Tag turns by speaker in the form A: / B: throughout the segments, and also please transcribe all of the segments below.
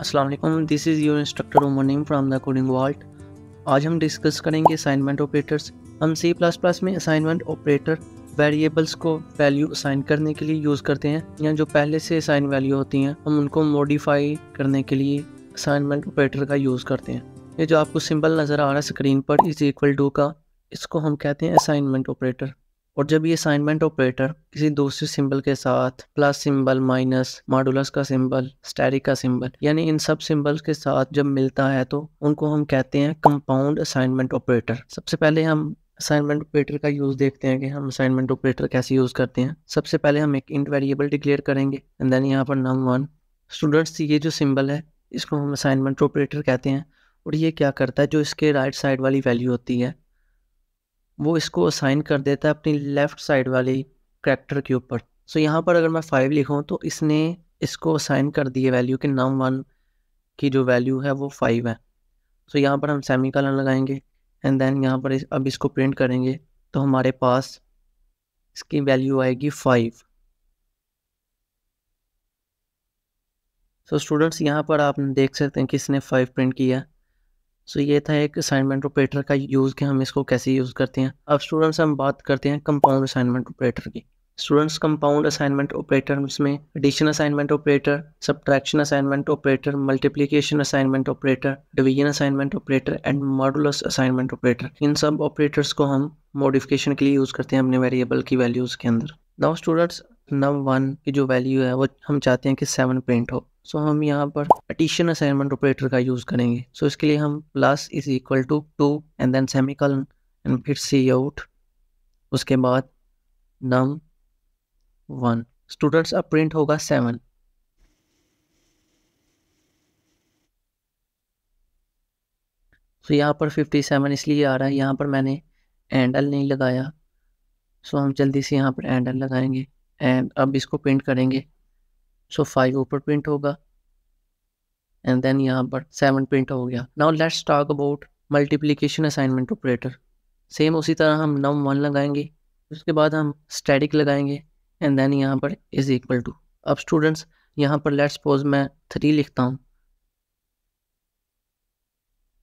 A: Aslam this is your instructor Umar from the coding world आज हम discuss करेंगे असाइनमेंट ऑपरेटर्स हम सी में असाइनमेंट ऑपरेटर वेरिएबल्स को वैल्यू असाइन करने के लिए यूज़ करते हैं या जो पहले से असाइन वैल्यू होती हैं हम उनको मॉडिफाई करने के लिए असाइनमेंट ऑपरेटर का यूज़ करते हैं ये जो आपको सिंबल नज़र आ रहा है स्क्रीन पर इज़ इक्वल टू का इसको हम कहते हैं असाइनमेंट ऑपरेटर और जब ये असाइनमेंट ऑपरेटर किसी दूसरे सिंबल के साथ प्लस सिंबल माइनस मॉडुलस का सिंबल स्टेरिक का सिंबल यानी इन सब सिंबल्स के साथ जब मिलता है तो उनको हम कहते हैं कंपाउंड असाइनमेंट ऑपरेटर सबसे पहले हम असाइनमेंट ऑपरेटर का यूज़ देखते हैं कि हम असाइनमेंट ऑपरेटर कैसे यूज़ करते हैं सबसे पहले हम एक इंट वेरिएबल डिक्लेयर करेंगे एंड देन यहाँ पर नम वन स्टूडेंट्स ये जो सिंबल है इसको हम असाइनमेंट ऑपरेटर कहते हैं और ये क्या करता है जो इसके राइट साइड वाली वैल्यू होती है वो इसको असाइन कर देता है अपनी लेफ़्ट साइड वाली करैक्टर के ऊपर सो यहाँ पर अगर मैं फ़ाइव लिखूँ तो इसने इसको असाइन कर दिए वैल्यू कि नम वन की जो वैल्यू है वो फाइव है सो so, यहाँ पर हम सेमी कलन लगाएंगे एंड देन यहाँ पर इस, अब इसको प्रिंट करेंगे तो हमारे पास इसकी वैल्यू आएगी फाइव सो स्टूडेंट्स यहाँ पर आप देख सकते हैं किसने फाइव प्रिंट किया सो ये था एक असाइनमेंट ऑपरेटर का यूज़ कि हम इसको कैसे यूज़ करते हैं अब स्टूडेंट्स हम बात करते हैं कंपाउंड असाइनमेंट ऑपरेटर की स्टूडेंट्स कंपाउंड असाइनमेंट ऑपरेटर में addition assignment operator subtraction assignment operator multiplication assignment operator division assignment operator and modulus assignment operator इन सब ऑपरेटर्स को हम मॉडिफिकेशन के लिए यूज़ करते हैं अपने वेरिएबल की वैल्यूज़ के अंदर नाउ स्टूडेंट्स नम वन की जो वैल्यू है वो हम चाहते हैं कि सेवन प्रिंट हो सो हम यहाँ पर एडिशन असाइनमेंट ऑपरेटर का यूज़ करेंगे सो so, इसके लिए हम plus is equal to two and then semicolon and फिर सी आउट उसके बाद नम वन स्टूडेंट्स अब प्रिंट होगा सेवन सो so, यहाँ पर फिफ्टी सेवन इसलिए आ रहा है यहाँ पर मैंने एंडल नहीं लगाया सो so, हम जल्दी से यहाँ पर एंडल लगाएंगे एंड अब इसको प्रिंट करेंगे सो फाइव ऊपर प्रिंट होगा एंड देन यहाँ पर सेवन प्रिंट हो गया now let's talk about multiplication assignment operator same उसी तरह हम नम वन लगाएंगे उसके बाद हम स्टैटिक लगाएंगे एंड देन यहाँ पर इज़ इक्वल टू अब स्टूडेंट्स यहाँ पर लेट्स सपोज मैं थ्री लिखता हूँ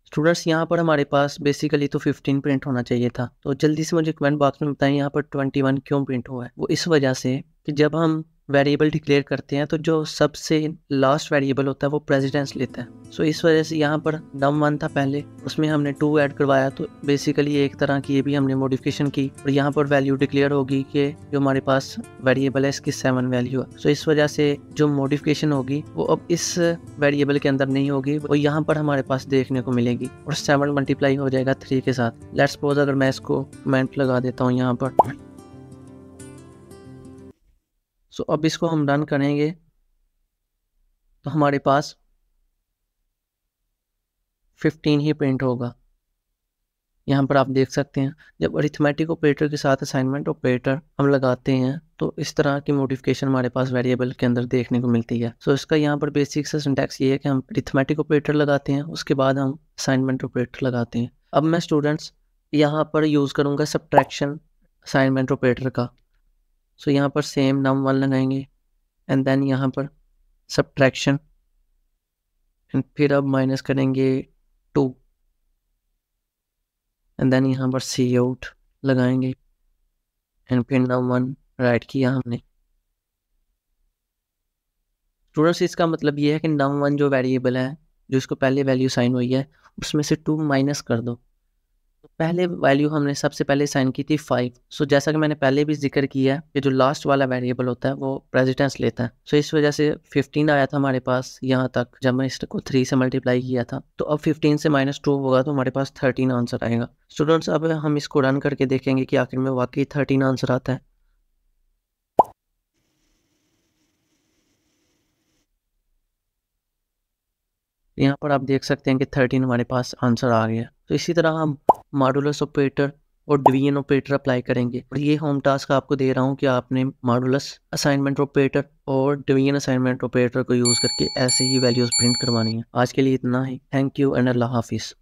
A: स्टूडेंट्स यहाँ पर हमारे पास बेसिकली तो फिफ्टीन प्रिंट होना चाहिए था तो जल्दी से मुझे कमेंट बॉक्स में बताएं यहाँ पर ट्वेंटी वन क्यों प्रिंट हुआ है वो इस वजह से कि जब हम वेरिएबल डिक्लेयर करते हैं तो जो सबसे लास्ट वेरिएबल होता है वो प्रेजिडेंस लेता है सो so, इस वजह से यहाँ पर नम वन था पहले उसमें हमने टू ऐड करवाया तो बेसिकली एक तरह की ये भी हमने मॉडिफिकेशन की और यहाँ पर वैल्यू डिक्लेयर होगी कि जो हमारे पास वेरिएबल है इसकी सेवन वैल्यू है सो so, इस वजह से जो मॉडिफिकेशन होगी वो अब इस वेरिएबल के अंदर नहीं होगी वो यहाँ पर हमारे पास देखने को मिलेगी और सेवन मल्टीप्लाई हो जाएगा थ्री के साथ लेट्स सपोज अगर मैं इसको कमेंट लगा देता हूँ यहाँ पर सो अब इसको हम रन करेंगे तो हमारे पास फिफ्टीन ही प्रिंट होगा यहाँ पर आप देख सकते हैं जब अरिथमेटिक ऑपरेटर के साथ असाइनमेंट ऑपरेटर हम लगाते हैं तो इस तरह की मोडिफिकेशन हमारे पास वेरिएबल के अंदर देखने को मिलती है सो so, इसका यहाँ पर बेसिक सा ये है कि हम अरिथमेटिक ऑपरेटर लगाते हैं उसके बाद हम असाइनमेंट ऑपरेटर लगाते हैं अब मैं स्टूडेंट्स यहाँ पर यूज़ करूँगा सब्ट्रैक्शन असाइनमेंट ऑपरेटर का सो so, यहाँ पर सेम नम वन लगाएंगे एंड देन यहाँ पर सब्ट्रैक्शन एंड फिर अब माइनस करेंगे टू एंड देन यहाँ पर सी आउट लगाएंगे एंड फिर नम वन राइट किया हमने स्टूडेंट्स इसका मतलब ये है कि नम वन जो वेरिएबल है जो इसको पहले वैल्यू साइन हुई है उसमें से टू माइनस कर दो पहले वैल्यू हमने सबसे पहले साइन की थी फाइव सो जैसा कि मैंने पहले भी जिक्र किया कि जो लास्ट वाला वेरिएबल होता है वो प्रेजिडेंस लेता है सो इस वजह से फिफ्टीन आया था हमारे पास यहाँ तक जब मैं इसको थ्री से मल्टीप्लाई किया था तो अब फिफ्टीन से माइनस टू होगा तो हमारे पास थर्टीन आंसर आएगा स्टूडेंट्स अब हम इसको रन करके देखेंगे कि आखिर में वाकई थर्टीन आंसर आता है यहाँ पर आप देख सकते हैं कि थर्टीन हमारे पास आंसर आ गया तो इसी तरह हम मॉडुलस ऑपरेटर और डिवीजन ऑपरेटर अप्लाई करेंगे और ये होम टास्क आपको दे रहा हूँ कि आपने मॉडुलस असाइनमेंट ऑपरेटर और डिवीजन असाइनमेंट ऑपरेटर को यूज़ करके ऐसे ही वैल्यूज़ प्रिंट करवानी है आज के लिए इतना ही थैंक यू एंड अल्लाह हाफिज़